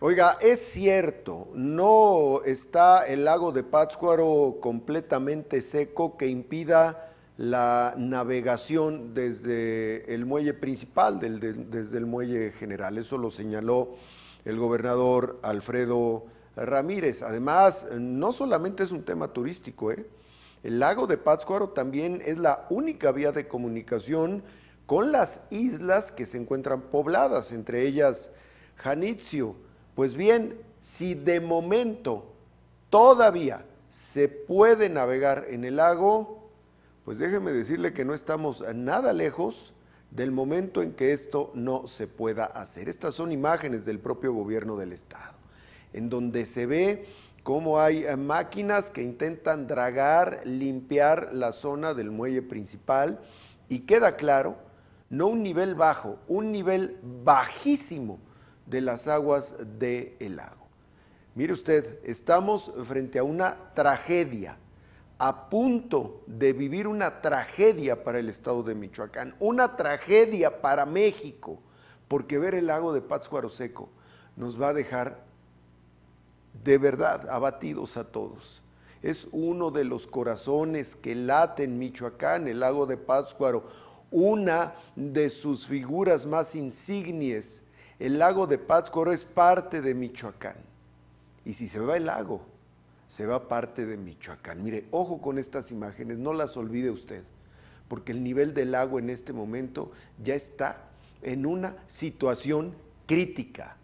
Oiga, es cierto, no está el lago de Pátzcuaro completamente seco que impida la navegación desde el muelle principal, desde el muelle general. Eso lo señaló el gobernador Alfredo Ramírez. Además, no solamente es un tema turístico, ¿eh? el lago de Pátzcuaro también es la única vía de comunicación con las islas que se encuentran pobladas, entre ellas Janitzio. Pues bien, si de momento todavía se puede navegar en el lago, pues déjeme decirle que no estamos nada lejos del momento en que esto no se pueda hacer. Estas son imágenes del propio gobierno del estado, en donde se ve cómo hay eh, máquinas que intentan dragar, limpiar la zona del muelle principal y queda claro, no un nivel bajo, un nivel bajísimo de las aguas del lago. Mire usted, estamos frente a una tragedia, a punto de vivir una tragedia para el estado de Michoacán, una tragedia para México, porque ver el lago de Pátzcuaro seco nos va a dejar de verdad abatidos a todos. Es uno de los corazones que late en Michoacán, el lago de Pátzcuaro, una de sus figuras más insignias el lago de Pátzcuaro es parte de Michoacán. Y si se va el lago, se va parte de Michoacán. Mire, ojo con estas imágenes, no las olvide usted, porque el nivel del lago en este momento ya está en una situación crítica.